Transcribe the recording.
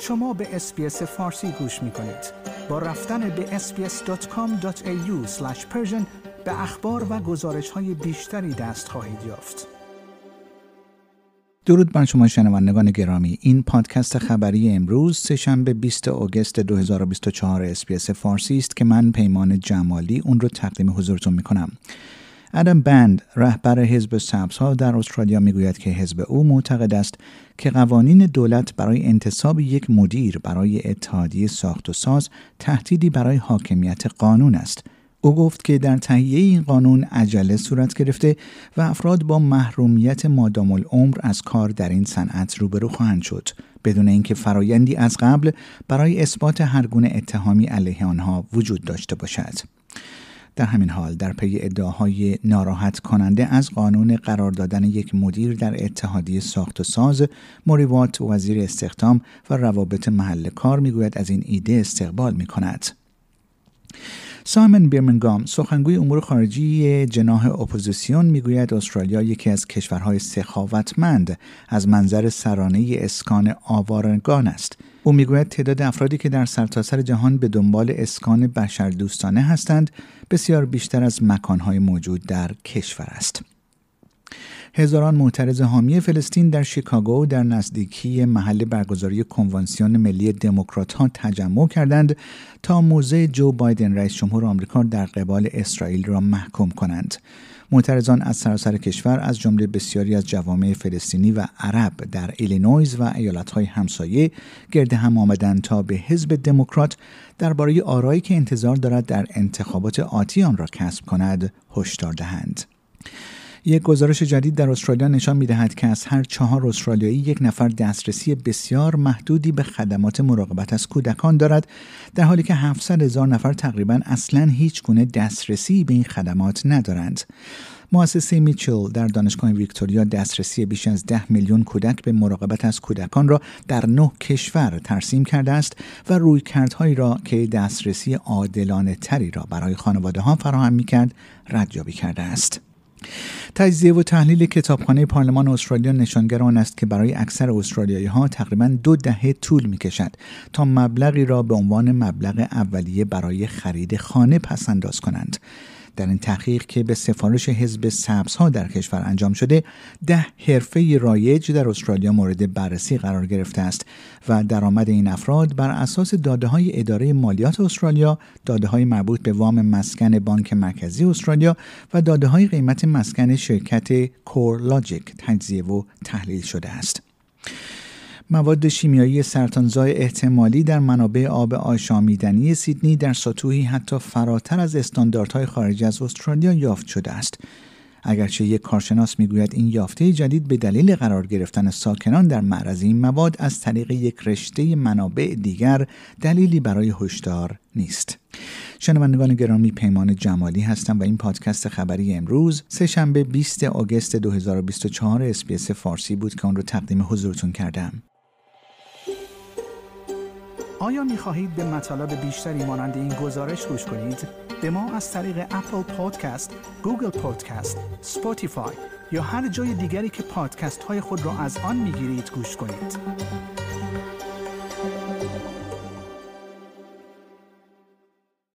شما به اسپیس فارسی گوش می کنید. با رفتن به sbs.com.au به اخبار و گزارش های بیشتری دست خواهید یافت. درود بر شما شنوندگان گرامی این پادکست خبری امروز سهشنبه 20 اوگست 2024 اسپیس فارسی است که من پیمان جمالی اون رو تقدیم حضورتون می کنم. ادم بند رهبر حزب سبزها در استرالیا میگوید که حزب او معتقد است که قوانین دولت برای انتصاب یک مدیر برای اتحادیه ساخت و ساز تهدیدی برای حاکمیت قانون است او گفت که در تهیه این قانون عجله صورت گرفته و افراد با محرومیت مادام العمر از کار در این صنعت روبرو خواهند شد بدون اینکه فرایندی از قبل برای اثبات هرگونه اتهامی علیه آنها وجود داشته باشد در همین حال در پی ادعاهای ناراحت کننده از قانون قرار دادن یک مدیر در اتحادیه ساخت و ساز موریوات وزیر استخدام و روابط محل کار میگوید از این ایده استقبال می کند. سایمن بیرمنگام سخنگوی امور خارجی جناح اپوزیسیون میگوید استرالیا یکی از کشورهای سخاوتمند از منظر سرانه اسکان آوارگان است او میگوید تعداد افرادی که در سرتاسر سر جهان به دنبال اسکان بشردوستانه هستند بسیار بیشتر از مکانهای موجود در کشور است هزاران معترض حامی فلسطین در شیکاگو در نزدیکی محل برگزاری کنوانسیون ملی دموکرات ها تجمع کردند تا موزه جو بایدن رئیس جمهور آمریکا در قبال اسرائیل را محکوم کنند. معترضان از سراسر کشور از جمله بسیاری از جوامع فلسطینی و عرب در ایلینویز و ایالتهای همسایه گرد هم آمدند تا به حزب دموکرات درباره آرایی که انتظار دارد در انتخابات آتی آن را کسب کند هشدار دهند. یک گزارش جدید در استرالیا نشان میدهد که از هر چهار استرالیایی یک نفر دسترسی بسیار محدودی به خدمات مراقبت از کودکان دارد در حالی که 700 هزار نفر تقریبا اصلا هیچ گونه دسترسی به این خدمات ندارند مؤسسه میچل در دانشگاه ویکتوریا دسترسی بیش از 10 میلیون کودک به مراقبت از کودکان را در نه کشور ترسیم کرده است و رویکردهایی را که دسترسی عادلانه تری را برای خانواده ها فراهم می کرد ردیابی کرده است. تجزیه و تحلیل کتابخانه پارلمان استرالیا نشانگر آن است که برای اکثر استرالیایی ها تقریبا دو دهه طول می کشد تا مبلغی را به عنوان مبلغ اولیه برای خرید خانه پسنداز کنند. در این تحقیق که به سفارش حزب ها در کشور انجام شده ده حرفه رایج در استرالیا مورد بررسی قرار گرفته است و درآمد این افراد بر اساس داده های اداره مالیات استرالیا داده های مربوط به وام مسکن بانک مرکزی استرالیا و داده های قیمت مسکن شرکت کور لاجیک تجزیه و تحلیل شده است مواد شیمیایی سرطانزای احتمالی در منابع آب آشامیدنی سیدنی در سطوحی حتی فراتر از استانداردهای خارج از استرالیا یافت شده است اگرچه یک کارشناس میگوید این یافته جدید به دلیل قرار گرفتن ساکنان در معرض این مواد از طریق یک رشته منابع دیگر دلیلی برای هشدار نیست شنوندگان گرامی پیمان جمالی هستم و این پادکست خبری امروز شنبه 20 آگست 2024 اسپیس فارسی بود که آن را تقدیم حضورتون کردم آیا می خواهید به مطالب بیشتری مانند این گزارش گوش کنید؟ به ما از طریق اپل پادکست، گوگل پادکست، سپوتیفای یا هر جای دیگری که پادکست های خود را از آن می گیرید گوش کنید.